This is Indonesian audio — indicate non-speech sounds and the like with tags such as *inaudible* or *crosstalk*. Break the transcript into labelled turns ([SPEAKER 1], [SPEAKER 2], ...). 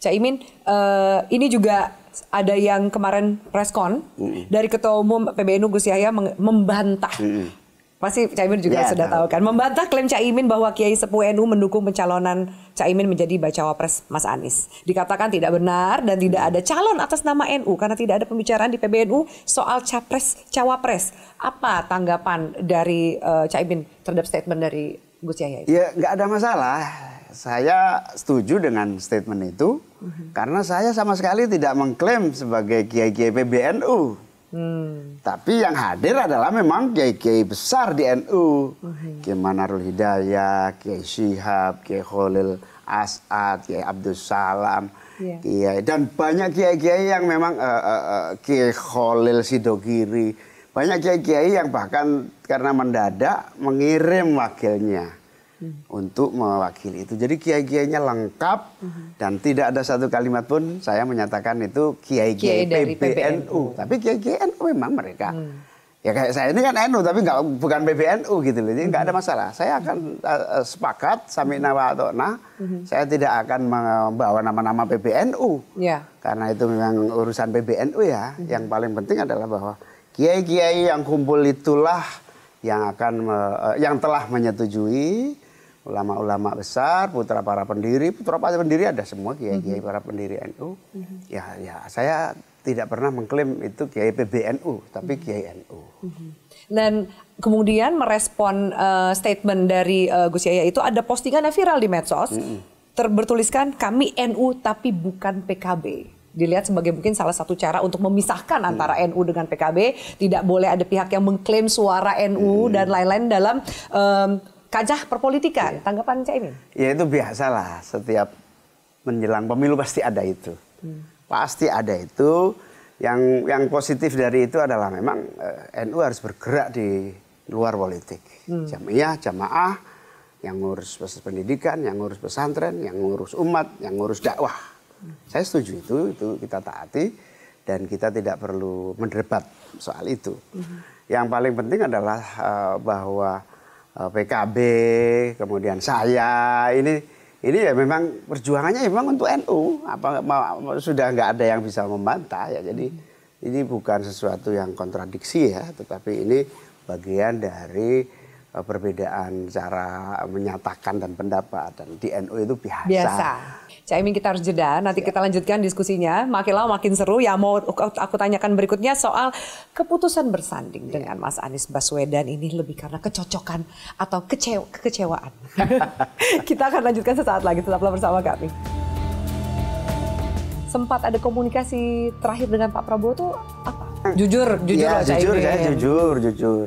[SPEAKER 1] Caimin, uh, eh, ini juga ada yang kemarin preskon mm dari Ketua Umum PBNU Gus Yahya membantah. Mm Pasti Caimin juga yeah, sudah tahu kan. Membantah klaim Caimin bahwa Kiai Sepuh NU mendukung pencalonan Caimin menjadi bacawa pres Mas Anies. Dikatakan tidak benar dan tidak ada calon atas nama NU karena tidak ada pembicaraan di PBNU soal capres cawapres. Apa tanggapan dari uh, eh, Caimin terhadap statement dari Gus Yahya? Ya
[SPEAKER 2] nggak ada masalah saya setuju dengan statement itu hmm. karena saya sama sekali tidak mengklaim sebagai kiai-kiai PBNU. Hmm. Tapi yang hadir adalah memang kiai-kiai besar di NU. Oh, iya. Kiai Manarul Hidayah, Kiai Syihab, Kiai Khalil As'ad, Kiai Abdul Salam. Yeah. Kiai dan banyak kiai-kiai yang memang uh, uh, uh, Kiai Khalil Sidogiri. Banyak kiai-kiai yang bahkan karena mendadak mengirim wakilnya hmm. untuk mewakili itu. Jadi kiai-kiainya lengkap hmm. dan tidak ada satu kalimat pun saya menyatakan itu kiai-kiai PBNU. PBNU. Tapi kiai-kiai NU memang mereka. Hmm. Ya kayak saya ini kan NU tapi nggak bukan PBNU gitu loh. Jadi nggak hmm. ada masalah. Saya akan uh, sepakat hmm. nawa atau nah, Hmm. Saya tidak akan membawa nama-nama PBNU. Ya. Karena itu memang urusan PBNU ya. Hmm. Yang paling penting adalah bahwa kiai-kiai yang kumpul itulah yang akan me, eh, yang telah menyetujui ulama-ulama besar, putra para pendiri, putra para pendiri ada semua kiai-kiai mhm. para pendiri NU. Mm-hmm. Ya, ya saya tidak pernah mengklaim itu kiai PBNU, tapi mm-hmm. kiai NU. Mm-hmm.
[SPEAKER 1] Dan kemudian merespon uh, statement dari uh, Gus Yaya itu ada postingan yang viral di medsos, mm-hmm. terbertuliskan kami NU tapi bukan PKB dilihat sebagai mungkin salah satu cara untuk memisahkan mhm. antara hmm. NU dengan PKB. Tidak boleh ada pihak yang mengklaim suara NU hmm. dan lain-lain dalam um, kajah perpolitikan. Iya. Tanggapan Cak Imin?
[SPEAKER 2] Ya itu biasalah setiap menjelang pemilu pasti ada itu. Hmm. Pasti ada itu. Yang yang positif dari itu adalah memang eh, NU harus bergerak di luar politik. Hmm. Jamiah, jamaah, yang ngurus pendidikan, yang ngurus pesantren, yang ngurus umat, yang ngurus dakwah. Hmm. Saya setuju itu, itu kita taati dan kita tidak perlu mendebat soal itu. Hmm. Yang paling penting adalah uh, bahwa Eh, PKB, kemudian saya ini ini ya memang perjuangannya memang untuk NU apa sudah nggak ada yang bisa membantah ya jadi ini bukan sesuatu yang kontradiksi ya tetapi ini bagian dari Eh, perbedaan cara menyatakan dan pendapat dan di NU itu biasa. Biasa.
[SPEAKER 1] Caimin kita harus jeda, nanti ya. kita lanjutkan diskusinya. Makin lama makin seru. Ya mau aku tanyakan berikutnya soal keputusan bersanding ya. dengan Mas Anies Baswedan ini lebih karena kecocokan atau kecewa, kekecewaan. *laughs* kita akan lanjutkan sesaat lagi. Tetaplah bersama kami. Sempat ada komunikasi terakhir dengan Pak Prabowo tuh
[SPEAKER 2] apa? Ya, jujur, jujur ya, loh, Jujur, ya, jujur, jujur.